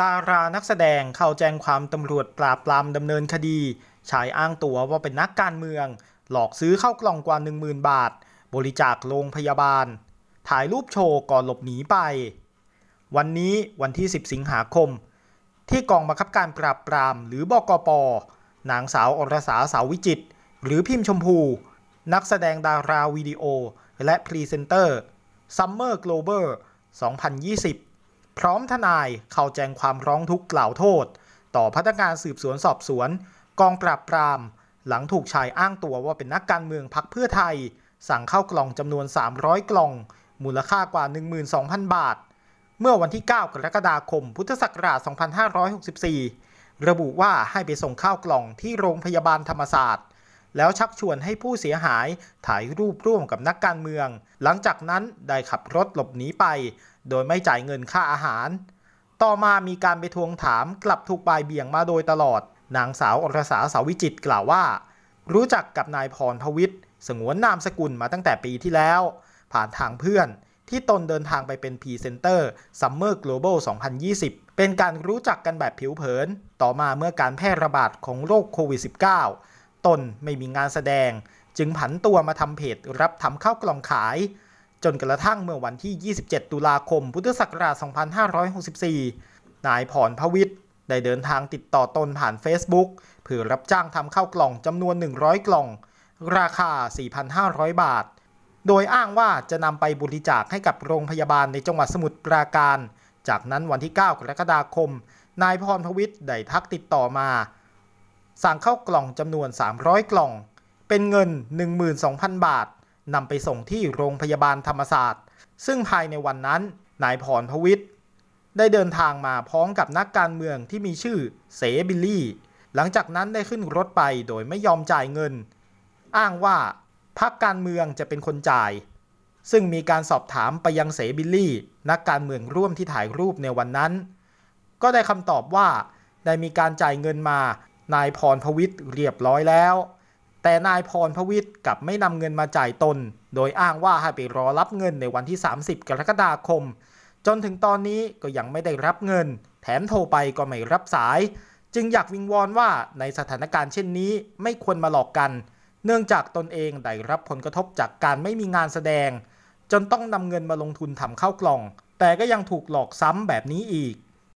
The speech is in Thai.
ดารานักแสดงเข้าแจ้งความตำรวจปราบปรามดำเนินคดีชายอ้างตัวว่าเป็นนักการเมือง หลอกซื้อเข้ากล่องกว่า 10,000 บาท บริจาคโรงพยาบาล ถ่ายรูปโชว์ก่อนหลบหนีไป วันนี้วันที่ 10 สิงหาคม ที่กองบังคับการปราบปรามหรือบกปนางสาวอรสาสาววิจิต หรือพิมพ์ชมพู นักแสดงดาราวิดีโอ และพรีเซนเตอร์ซัมเมอร์โกลเบอร์2020พร้อมทนายเข้าแจ้งความร้องทุกข์กล่าวโทษ ต่อพนักงานสืบสวนสอบสวน กองปราบปราม หลังถูกชายอ้างตัวว่าเป็นนักการเมืองพักเพื่อไทย สั่งเข้ากล่องจำนวน 300 กล่อง มูลค่ากว่า 12,000 บาท เมื่อวันที่ 9กรกฎาคมพุทธศักราช2564 ระบุว่าให้ไปส่งข้าวกล่องที่โรงพยาบาลธรรมศาสตร์แล้วชักชวนให้ผู้เสียหายถ่ายรูปร่วมกับนักการเมือง หลังจากนั้นได้ขับรถหลบหนีไป โดยไม่จ่ายเงินค่าอาหาร ต่อมามีการไปทวงถามกลับถูกบ่ายเบี่ยงมาโดยตลอด นางสาวอรสาสาวิจิตกล่าวว่า รู้จักกับนายพรพวิทย์สงวนนามสกุลมาตั้งแต่ปีที่แล้ว ผ่านทางเพื่อนที่ตนเดินทางไปเป็นพรีเซนเตอร์ s u ม m e r Global 2020 เป็นการรู้จักกันแบบผิวเผินต่อมาเมื่อการแพร่ระบาดของโรคโควิด -19 ตนไม่มีงานแสดง จึงผันตัวมาทำเพจรับทำข้าวกล่องขาย จนกระทั่งเมื่อวันที่ 27 ตุลาคม พุทธศักราช 2564 นายผ่อนพวิทย์ ได้เดินทางติดต่อตนผ่าน Facebook เพื่อรับจ้างทำข้าวกล่องจำนวน 100 กล่อง ราคา 4,500 บาท โดยอ้างว่าจะนำไปบริจาคให้กับโรงพยาบาลในจังหวัดสมุทรปราการ จากนั้นวันที่ 9 กรกฎาคม นายพรพวิทย์ได้ทักติดต่อมาสั่งเข้ากล่องจำนวน 300 กล่อง เป็นเงิน 12,000 บาท นำไปส่งที่โรงพยาบาลธรรมศาสตร์ ซึ่งภายในวันนั้นนายพรพวิทย์ได้เดินทางมาพร้อมกับนักการเมืองที่มีชื่อเสบิลลี่ หลังจากนั้นได้ขึ้นรถไปโดยไม่ยอมจ่ายเงิน อ้างว่าพรรคการเมืองจะเป็นคนจ่าย ซึ่งมีการสอบถามไปยังเสบิลลี่ นักการเมืองร่วมที่ถ่ายรูปในวันนั้น ก็ได้คำตอบว่าได้มีการจ่ายเงินมานายพรพวิทย์เรียบร้อยแล้ว แต่นายพรพวิทย์กลับไม่นำเงินมาจ่ายตน โดยอ้างว่าให้ไปรอรับเงินในวันที่ 30 กรกฎาคม จนถึงตอนนี้ก็ยังไม่ได้รับเงิน แถมโทรไปก็ไม่รับสาย จึงอยากวิงวอนว่าในสถานการณ์เช่นนี้ไม่ควรมาหลอกกัน เนื่องจากตนเองได้รับผลกระทบจากการไม่มีงานแสดง จนต้องนำเงินมาลงทุนทำข้าวกล่อง แต่ก็ยังถูกหลอกซ้ำแบบนี้อีก